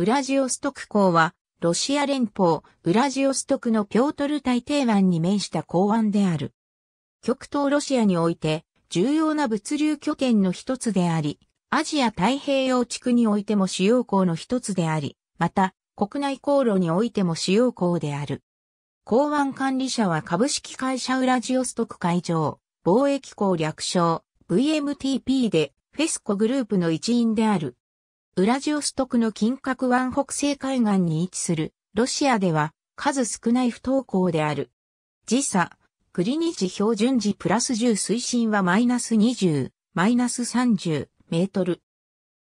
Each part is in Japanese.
ウラジオストク港は、ロシア連邦、ウラジオストクのピョートル大帝湾に面した港湾である。極東ロシアにおいて、重要な物流拠点の一つであり、アジア太平洋地区においても主要港の一つであり、また、国内航路においても主要港である。港湾管理者は株式会社ウラジオストク海上、貿易港略称、VMTP で、フェスコグループの一員である。ウラジオストクの近角湾北西海岸に位置する、ロシアでは数少ない不登校である。時差、クリニジ標準時プラス10水深はマイナス20、マイナス30メートル。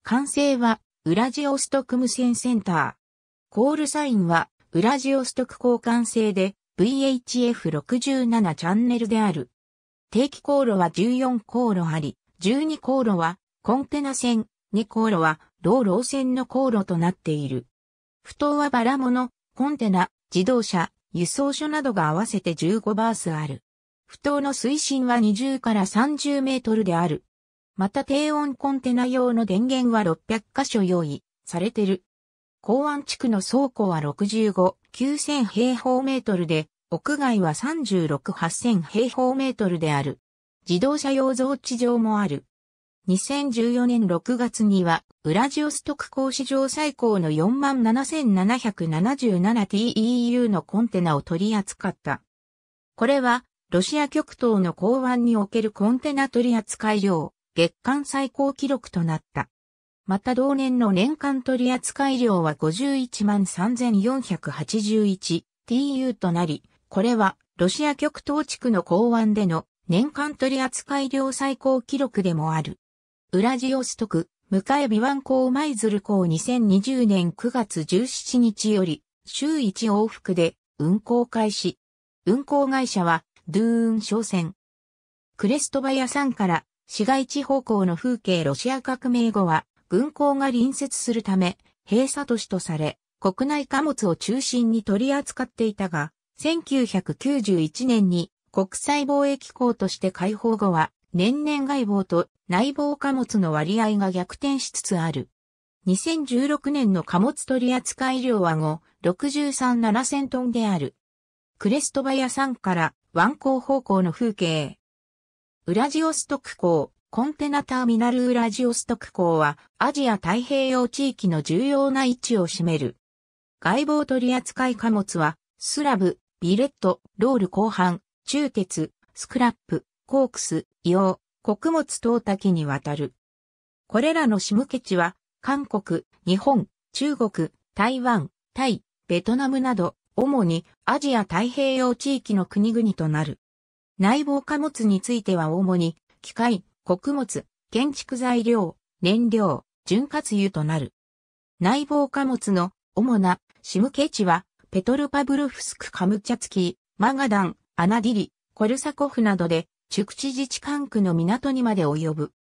完成は、ウラジオストク無線センター。コールサインは、ウラジオストク交換制で、VHF67 チャンネルである。定期航路は14航路あり、12航路は、コンテナ船、2航路は、道路線の航路となっている。埠頭はバラ物、コンテナ、自動車、輸送車などが合わせて15バースある。埠頭の水深は20から30メートルである。また低温コンテナ用の電源は600カ所用意されてる。港湾地区の倉庫は65、9000平方メートルで、屋外は36、8000平方メートルである。自動車用造地場もある。2014年6月には、ウラジオストク港史上最高の 47,777TEU のコンテナを取り扱った。これは、ロシア極東の港湾におけるコンテナ取扱量、月間最高記録となった。また同年の年間取扱量は51 3481TU となり、これはロシア極東地区の港湾での年間取扱量最高記録でもある。ウラジオストク、迎え湾港舞鶴港2020年9月17日より、週1往復で運航開始。運航会社は、ドゥーン商船。クレストバヤさんから市街地方向の風景ロシア革命後は、軍港が隣接するため、閉鎖都市とされ、国内貨物を中心に取り扱っていたが、1991年に国際貿易港として開放後は、年々外貌と内貌貨物の割合が逆転しつつある。2016年の貨物取扱量は5、637,000トンである。クレストバヤ山から湾港方向の風景。ウラジオストク港、コンテナターミナルウラジオストク港はアジア太平洋地域の重要な位置を占める。外貌取扱貨物はスラブ、ビレット、ロール後半、中鉄、スクラップ、コークス、硫黄、穀物等多岐にわたる。これらのシムケチは、韓国、日本、中国、台湾、タイ、ベトナムなど、主にアジア太平洋地域の国々となる。内房貨物については主に、機械、穀物、建築材料、燃料、潤滑油となる。内房貨物の主なシムケチは、ペトルパブルフスク・カムチャツキー、マガダン、アナディリ、コルサコフなどで宿地自治管区の港にまで及ぶ。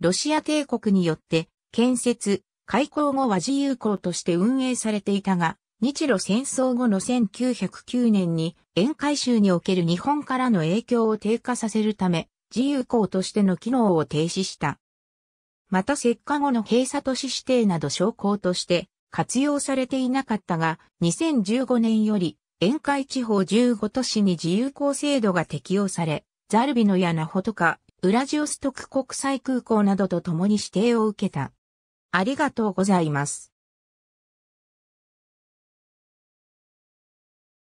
ロシア帝国によって建設、開港後は自由港として運営されていたが、日露戦争後の1909年に沿海州における日本からの影響を低下させるため、自由港としての機能を停止した。また石化後の閉鎖都市指定など商工として活用されていなかったが、2015年より沿海地方15都市に自由港制度が適用され、ザルビのやナホとか、ウラジオストク国際空港などと共に指定を受けた。ありがとうございます。